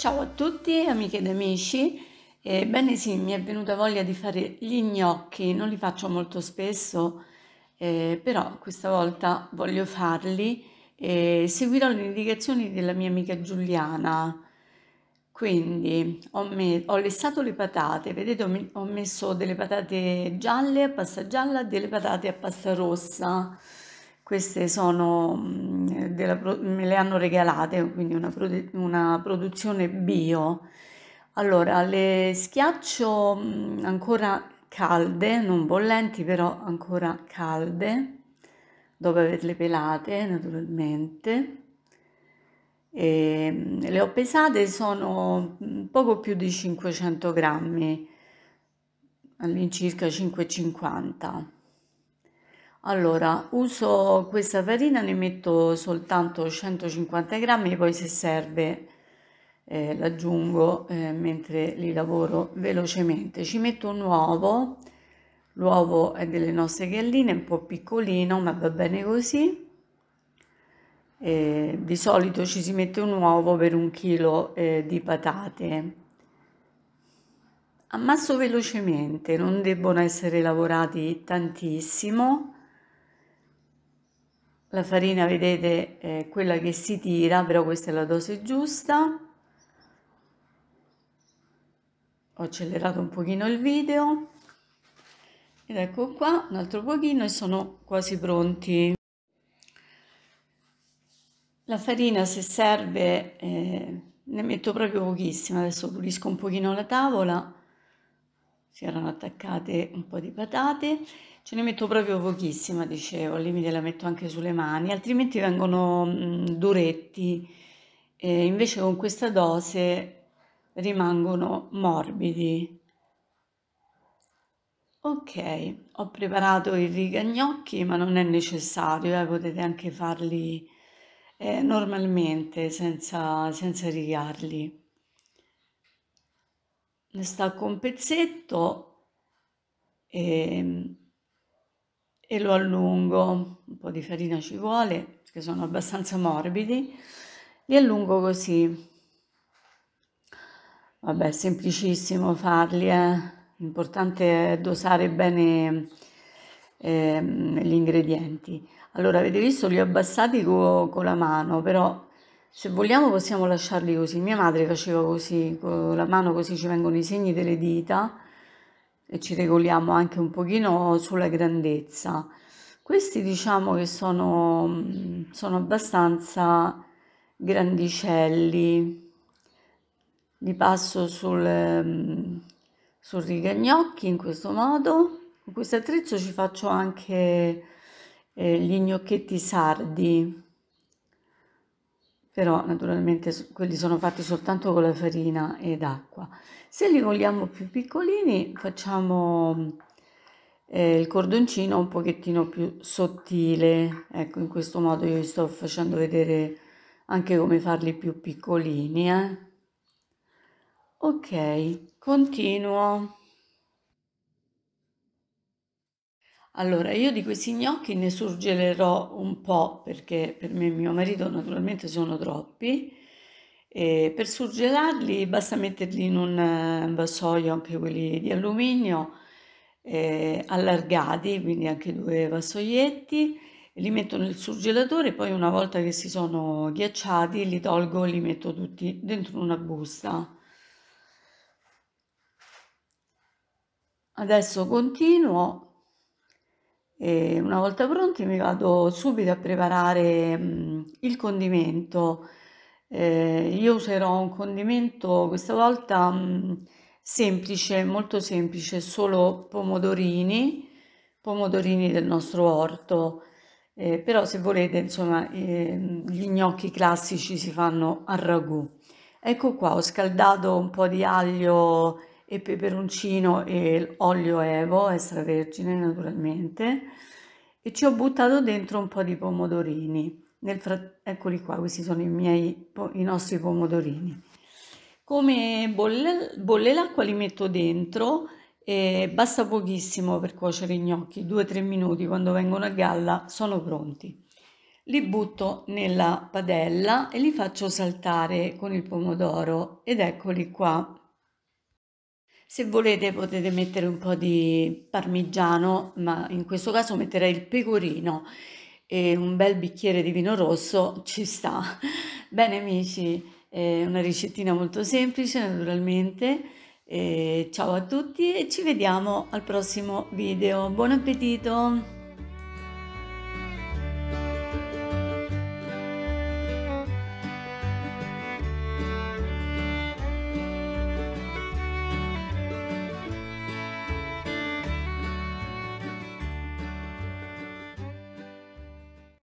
Ciao a tutti amiche ed amici, ebbene sì, mi è venuta voglia di fare gli gnocchi, non li faccio molto spesso, eh, però questa volta voglio farli e seguirò le indicazioni della mia amica Giuliana. Quindi ho, me- ho lessato le patate, vedete ho, me- ho messo delle patate gialle a pasta gialla delle patate a pasta rossa queste sono, mm, della, me le hanno regalate, quindi una, una produzione bio. Allora, le schiaccio mm, ancora calde, non bollenti, però ancora calde, dopo averle pelate naturalmente. E mm, le ho pesate, sono poco più di 500 grammi, all'incirca 5,50 allora, uso questa farina, ne metto soltanto 150 grammi, poi se serve eh, l'aggiungo eh, mentre li lavoro velocemente. Ci metto un uovo, l'uovo è delle nostre galline, un po' piccolino, ma va bene così. Eh, di solito ci si mette un uovo per un chilo eh, di patate. Ammasso velocemente, non debbono essere lavorati tantissimo. La farina, vedete, è quella che si tira, però questa è la dose giusta. Ho accelerato un pochino il video. Ed ecco qua, un altro pochino e sono quasi pronti. La farina, se serve, eh, ne metto proprio pochissima. Adesso pulisco un pochino la tavola. Si erano attaccate un po' di patate Ce ne metto proprio pochissima, dicevo, al limite la metto anche sulle mani, altrimenti vengono mh, mm, duretti, e invece con questa dose rimangono morbidi. Ok, ho preparato i rigagnocchi, ma non è necessario, eh, potete anche farli eh, normalmente senza, senza rigarli. Ne stacco un pezzetto e e lo allungo, un po' di farina ci vuole perché sono abbastanza morbidi, li allungo così. Vabbè, è semplicissimo farli, eh? l'importante è dosare bene eh, gli ingredienti. Allora, avete visto, li ho abbassati co con la mano, però se vogliamo possiamo lasciarli così. Mia madre faceva così, con la mano così ci vengono i segni delle dita e ci regoliamo anche un pochino sulla grandezza. Questi diciamo che sono, mm, sono abbastanza grandicelli. Li passo sul, mm, sul rigagnocchi in questo modo. Con questo attrezzo ci faccio anche eh, gli gnocchetti sardi però naturalmente quelli sono fatti soltanto con la farina ed acqua. Se li vogliamo più piccolini facciamo eh, il cordoncino un pochettino più sottile, ecco in questo modo io vi sto facendo vedere anche come farli più piccolini. Eh. Ok, continuo. Allora, io di questi gnocchi ne surgelerò un po' perché per me e mio marito naturalmente sono troppi. E per surgelarli basta metterli in un eh, vassoio, anche quelli di alluminio, eh, allargati, quindi anche due vassoietti. Li metto nel surgelatore, poi una volta che si sono ghiacciati li tolgo e li metto tutti dentro una busta. Adesso continuo e una volta pronti mi vado subito a preparare mh, mm, il condimento. Eh, io userò un condimento questa volta mh, mm, semplice, molto semplice, solo pomodorini, pomodorini del nostro orto. Eh, però se volete, insomma, eh, gli gnocchi classici si fanno a ragù. Ecco qua, ho scaldato un po' di aglio e peperoncino e olio evo extravergine naturalmente e ci ho buttato dentro un po' di pomodorini. Frat... Eccoli qua, questi sono i, miei, i nostri pomodorini. Come bolle, bolle l'acqua li metto dentro e basta pochissimo per cuocere i gnocchi, 2-3 minuti quando vengono a galla sono pronti. Li butto nella padella e li faccio saltare con il pomodoro ed eccoli qua. Se volete potete mettere un po' di parmigiano, ma in questo caso metterei il pecorino e un bel bicchiere di vino rosso ci sta. Bene amici, è una ricettina molto semplice naturalmente. E ciao a tutti e ci vediamo al prossimo video. Buon appetito!